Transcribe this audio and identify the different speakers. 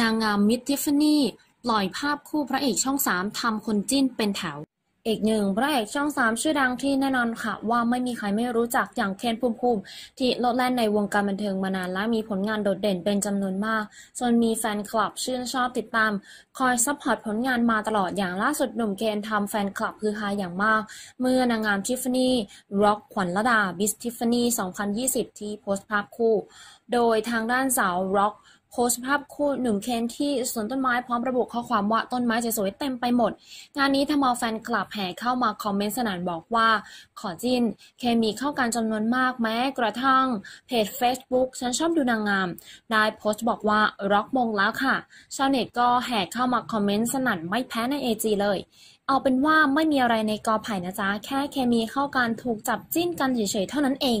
Speaker 1: นางงามมิสทิฟฟานี่ปล่อยภาพคู่พระเอกช่องสามทำคนจิ้นเป็นแถว อีกหนึ่งพระเอกช่องสามชื่อดังที่แน่นอนค่ะ ว่าไม่มีใครไม่รู้จักอย่างเคนภูมิภูมิที่โลดแล่นในวงการบันเทิงมานานและมีผลงานโดดเด่นเป็นจำนวนมาก จนมีแฟนคลับชื่นชอบติดตาม คอยซัพพอร์ตผลงานมาตลอด อย่างล่าสุดหนุ่มเคนทำแฟนคลับคือฮาอย่างมากเมื่อนางงามทิฟฟานี่ร็อกขวัญลดาบิสทิฟฟานี่2020 ที่โพสต์ภาพคู่ โดยทางด้านสาวร็อกโพสภาพคู่หนุ่มเคนที่สวนต้นไม้พร้อมระบุข้อความว่าต้นไม้จะสวยเต็มไปหมด งานนี้ทำเอาแฟนคลับแห่เข้ามาคอมเมนต์สนานบอกว่า ขอจินเคมีเข้ากันจำนวนมากแม้กระทั่ง เพจ Facebook ฉันชอบดูนางงาม ได้โพสต์บอกว่าร็อกมงแล้วค่ะชาวเน็ตก็แห่เข้ามาคอมเมนต์สนันไม่แพ้ใน AG เลย เอาเป็นว่าไม่มีอะไรในกอไผ่นะจ๊ะแค่เคมีเข้ากันถูกจับจิ้นกันเฉยๆเท่านั้นเอง